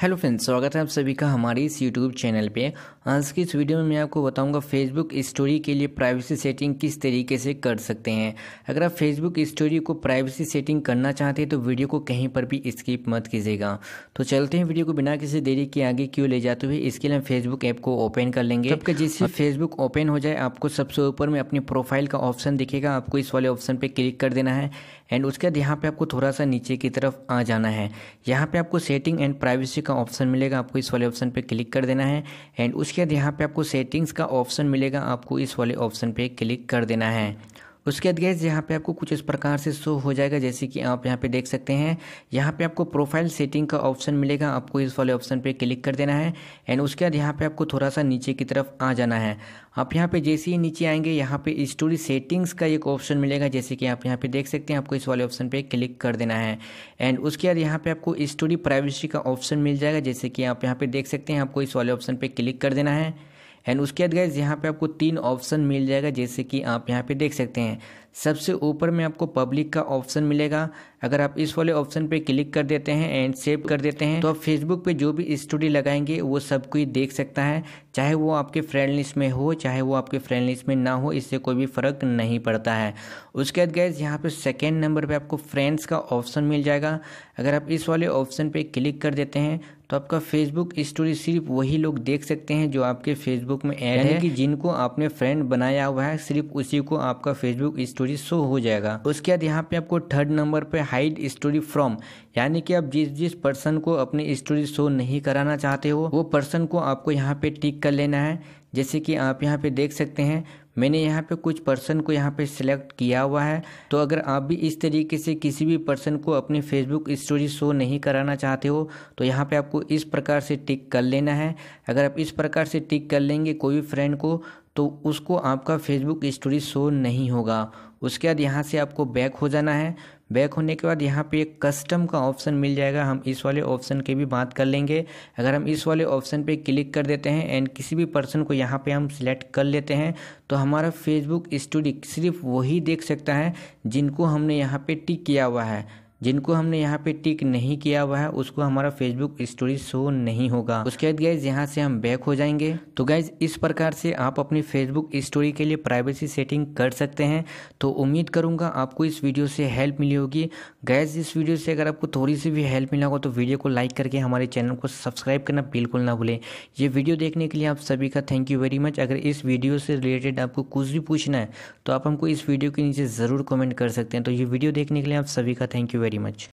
hello friends स्वागत है आप सभी का हमारे इस यूट्यूब चैनल पे आज की इस वीडियो में मैं आपको बताऊंगा फेसबुक स्टोरी के लिए प्राइवेसी सेटिंग किस तरीके से कर सकते हैं अगर आप फेसबुक स्टोरी को प्राइवेसी सेटिंग करना चाहते हैं तो वीडियो को कहीं पर भी स्किप मत कीजिएगा तो चलते हैं वीडियो को बिना किसी देरी के आगे क्यों ले जाते हुए इसके लिए हम फेसबुक ऐप को ओपन कर लेंगे आपका जिससे फेसबुक ओपन हो जाए आपको सबसे ऊपर में अपने प्रोफाइल का ऑप्शन दिखेगा आपको इस वाले ऑप्शन पर क्लिक कर देना है एंड उसके बाद यहाँ पे आपको थोड़ा सा नीचे की तरफ आ जाना है यहाँ पे आपको सेटिंग एंड प्राइवेसी का ऑप्शन मिलेगा आपको इस वाले ऑप्शन पे क्लिक कर देना है एंड उसके बाद यहाँ पे आपको सेटिंग्स का ऑप्शन मिलेगा आपको इस वाले ऑप्शन पे क्लिक कर देना है उसके बाद गैस यहाँ पे आपको कुछ इस प्रकार से शो हो जाएगा जैसे कि आप यहाँ पे देख सकते हैं यहाँ पे आपको प्रोफाइल सेटिंग का ऑप्शन मिलेगा आपको इस वाले ऑप्शन पे क्लिक कर देना है एंड उसके बाद यहाँ पे आपको थोड़ा सा नीचे की तरफ आ जाना है आप यहाँ पे जैसे ही नीचे आएंगे यहाँ पे स्टोरी सेटिंग्स का एक ऑप्शन मिलेगा जैसे कि आप यहाँ पे देख सकते हैं आपको इस वाले ऑप्शन पे क्लिक कर देना है एंड उसके बाद यहाँ पे आपको स्टोरी प्राइवेसी का ऑप्शन मिल जाएगा जैसे कि आप यहाँ पे देख सकते हैं आपको इस वाले ऑप्शन पे क्लिक कर देना है एंड उसके बाद गैस यहाँ पे आपको तीन ऑप्शन मिल जाएगा जैसे कि आप यहाँ पे देख सकते हैं सबसे ऊपर में आपको पब्लिक का ऑप्शन मिलेगा अगर आप इस वाले ऑप्शन पे क्लिक कर देते हैं एंड सेव कर देते हैं तो आप फेसबुक पे जो भी स्टोरी लगाएंगे वो सब कोई देख सकता है चाहे वो आपके फ्रेंड लिस्ट में हो चाहे वो आपके फ्रेंड लिस्ट में ना हो इससे कोई भी फ़र्क नहीं पड़ता है उसके बाद गैस यहाँ पे सेकेंड नंबर पर आपको फ्रेंड्स का ऑप्शन मिल जाएगा अगर आप इस वाले ऑप्शन पर क्लिक कर देते हैं तो आपका फेसबुक स्टोरी सिर्फ वही लोग देख सकते हैं जो आपके फेसबुक में ऐड है कि जिनको आपने फ्रेंड बनाया हुआ है सिर्फ उसी को आपका फेसबुक स्टोरी शो हो जाएगा उसके बाद यहाँ पे आपको थर्ड नंबर पे हाइड स्टोरी फ्रॉम यानी कि आप जिस जिस पर्सन को अपनी स्टोरी शो नहीं कराना चाहते हो वो पर्सन को आपको यहाँ पे टिक कर लेना है जैसे कि आप यहाँ पे देख सकते हैं मैंने यहाँ पे कुछ पर्सन को यहाँ पे सिलेक्ट किया हुआ है तो अगर आप भी इस तरीके से किसी भी पर्सन को अपनी फेसबुक स्टोरी शो नहीं कराना चाहते हो तो यहाँ पे आपको इस प्रकार से टिक कर लेना है अगर आप इस प्रकार से टिक कर लेंगे कोई भी फ्रेंड को तो उसको आपका फेसबुक स्टोरी शो नहीं होगा उसके बाद यहाँ से आपको बैक हो जाना है बैक होने के बाद यहाँ पे एक कस्टम का ऑप्शन मिल जाएगा हम इस वाले ऑप्शन की भी बात कर लेंगे अगर हम इस वाले ऑप्शन पे क्लिक कर देते हैं एंड किसी भी पर्सन को यहाँ पे हम सिलेक्ट कर लेते हैं तो हमारा फेसबुक स्टोरी सिर्फ वही देख सकता है जिनको हमने यहाँ पे टिक किया हुआ है जिनको हमने यहाँ पे टिक नहीं किया हुआ है उसको हमारा फेसबुक स्टोरी शो नहीं होगा उसके बाद गाइज यहाँ से हम बैक हो जाएंगे तो गाइज इस प्रकार से आप अपनी फेसबुक स्टोरी के लिए प्राइवेसी सेटिंग कर सकते हैं तो उम्मीद करूँगा आपको इस वीडियो से हेल्प मिली होगी गाइज इस वीडियो से अगर आपको थोड़ी सी भी हेल्प मिला होगा तो वीडियो को लाइक करके हमारे चैनल को सब्सक्राइब करना बिल्कुल ना भूलें ये वीडियो देखने के लिए आप सभी का थैंक यू वेरी मच अगर इस वीडियो से रिलेटेड आपको कुछ भी पूछना है तो आप हमको इस वीडियो के नीचे ज़रूर कॉमेंट कर सकते हैं तो ये वीडियो देखने के लिए आप सभी का थैंक यू very much